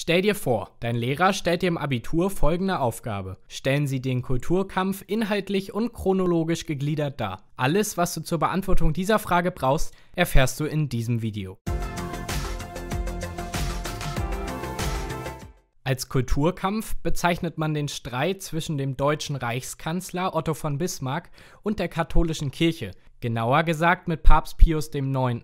Stell dir vor, dein Lehrer stellt dir im Abitur folgende Aufgabe. Stellen Sie den Kulturkampf inhaltlich und chronologisch gegliedert dar. Alles, was du zur Beantwortung dieser Frage brauchst, erfährst du in diesem Video. Als Kulturkampf bezeichnet man den Streit zwischen dem deutschen Reichskanzler Otto von Bismarck und der katholischen Kirche, genauer gesagt mit Papst Pius IX.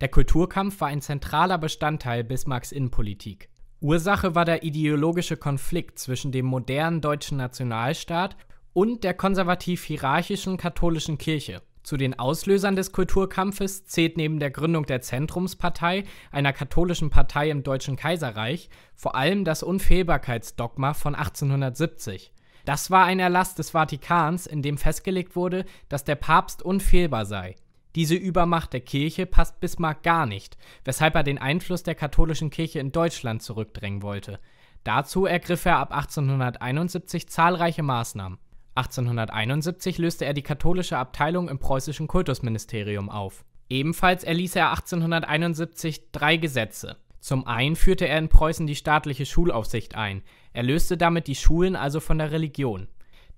Der Kulturkampf war ein zentraler Bestandteil Bismarcks Innenpolitik. Ursache war der ideologische Konflikt zwischen dem modernen deutschen Nationalstaat und der konservativ-hierarchischen katholischen Kirche. Zu den Auslösern des Kulturkampfes zählt neben der Gründung der Zentrumspartei, einer katholischen Partei im Deutschen Kaiserreich, vor allem das Unfehlbarkeitsdogma von 1870. Das war ein Erlass des Vatikans, in dem festgelegt wurde, dass der Papst unfehlbar sei. Diese Übermacht der Kirche passt Bismarck gar nicht, weshalb er den Einfluss der katholischen Kirche in Deutschland zurückdrängen wollte. Dazu ergriff er ab 1871 zahlreiche Maßnahmen. 1871 löste er die katholische Abteilung im preußischen Kultusministerium auf. Ebenfalls erließ er 1871 drei Gesetze. Zum einen führte er in Preußen die staatliche Schulaufsicht ein. Er löste damit die Schulen also von der Religion.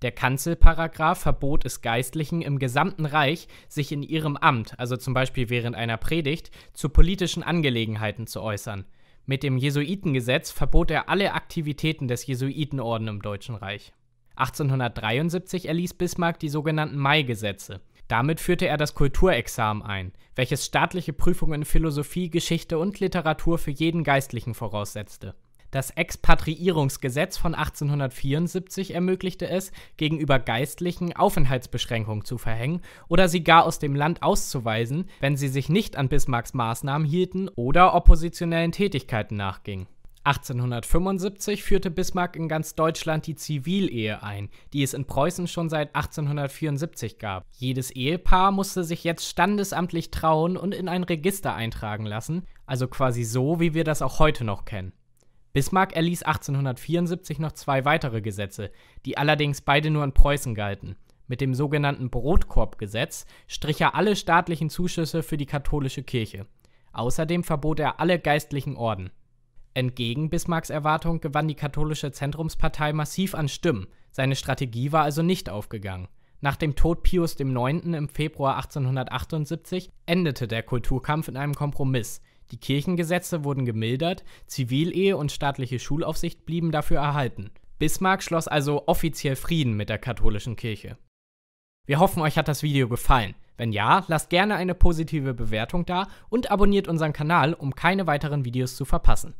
Der Kanzelparagraf verbot es Geistlichen im gesamten Reich, sich in ihrem Amt, also zum Beispiel während einer Predigt, zu politischen Angelegenheiten zu äußern. Mit dem Jesuitengesetz verbot er alle Aktivitäten des Jesuitenorden im Deutschen Reich. 1873 erließ Bismarck die sogenannten Mai-Gesetze. Damit führte er das Kulturexamen ein, welches staatliche Prüfungen in Philosophie, Geschichte und Literatur für jeden Geistlichen voraussetzte. Das Expatriierungsgesetz von 1874 ermöglichte es, gegenüber Geistlichen Aufenthaltsbeschränkungen zu verhängen oder sie gar aus dem Land auszuweisen, wenn sie sich nicht an Bismarcks Maßnahmen hielten oder oppositionellen Tätigkeiten nachgingen. 1875 führte Bismarck in ganz Deutschland die Zivilehe ein, die es in Preußen schon seit 1874 gab. Jedes Ehepaar musste sich jetzt standesamtlich trauen und in ein Register eintragen lassen, also quasi so, wie wir das auch heute noch kennen. Bismarck erließ 1874 noch zwei weitere Gesetze, die allerdings beide nur in Preußen galten. Mit dem sogenannten Brotkorbgesetz strich er alle staatlichen Zuschüsse für die katholische Kirche. Außerdem verbot er alle geistlichen Orden. Entgegen Bismarcks Erwartung gewann die katholische Zentrumspartei massiv an Stimmen. Seine Strategie war also nicht aufgegangen. Nach dem Tod Pius IX. im Februar 1878 endete der Kulturkampf in einem Kompromiss, die Kirchengesetze wurden gemildert, Zivilehe und staatliche Schulaufsicht blieben dafür erhalten. Bismarck schloss also offiziell Frieden mit der katholischen Kirche. Wir hoffen, euch hat das Video gefallen. Wenn ja, lasst gerne eine positive Bewertung da und abonniert unseren Kanal, um keine weiteren Videos zu verpassen.